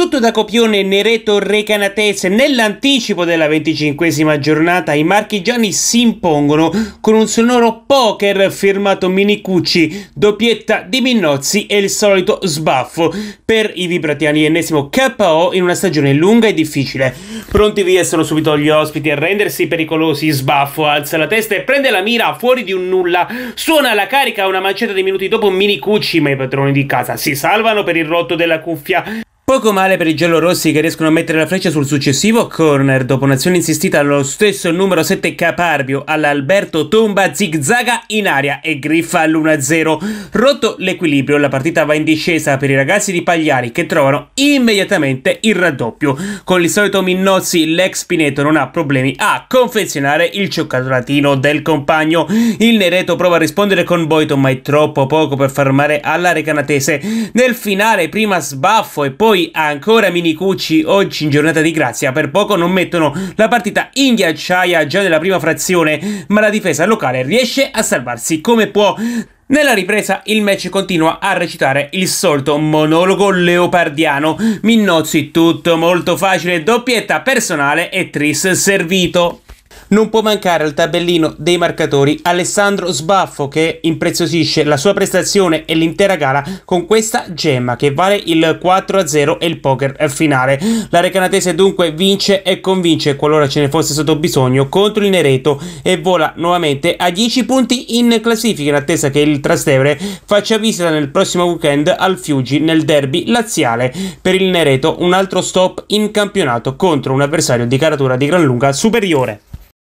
Tutto da copione Nereto Recanatese, nell'anticipo della venticinquesima giornata i marchigiani si impongono con un sonoro poker firmato Minicucci, doppietta di Minnozzi e il solito sbaffo per i vibratiani ennesimo KO in una stagione lunga e difficile. Pronti via sono subito gli ospiti a rendersi pericolosi, sbaffo alza la testa e prende la mira fuori di un nulla, suona la carica una mancetta di minuti dopo Minicucci ma i padroni di casa si salvano per il rotto della cuffia Poco male per i giallorossi che riescono a mettere la freccia sul successivo corner dopo un'azione insistita allo stesso numero 7 Caparbio all'Alberto Tomba zigzaga in aria e griffa all'1-0. Rotto l'equilibrio, la partita va in discesa per i ragazzi di Pagliari che trovano immediatamente il raddoppio. Con il solito Minnozzi l'ex Pineto non ha problemi a confezionare il cioccolatino del compagno. Il Nereto prova a rispondere con Boito ma è troppo poco per fermare alla Recanatese. Nel finale prima sbaffo e poi ancora Mini Cucci oggi in giornata di grazia per poco non mettono la partita in ghiacciaia già nella prima frazione, ma la difesa locale riesce a salvarsi come può. Nella ripresa il match continua a recitare il solito monologo leopardiano, Minnozzi tutto molto facile, doppietta personale e tris servito non può mancare al tabellino dei marcatori Alessandro Sbaffo che impreziosisce la sua prestazione e l'intera gara con questa gemma che vale il 4-0 e il poker finale. La Recanatese dunque vince e convince qualora ce ne fosse stato bisogno contro il Nereto e vola nuovamente a 10 punti in classifica in attesa che il Trastevere faccia visita nel prossimo weekend al Fiuggi nel derby laziale. Per il Nereto un altro stop in campionato contro un avversario di caratura di gran lunga superiore.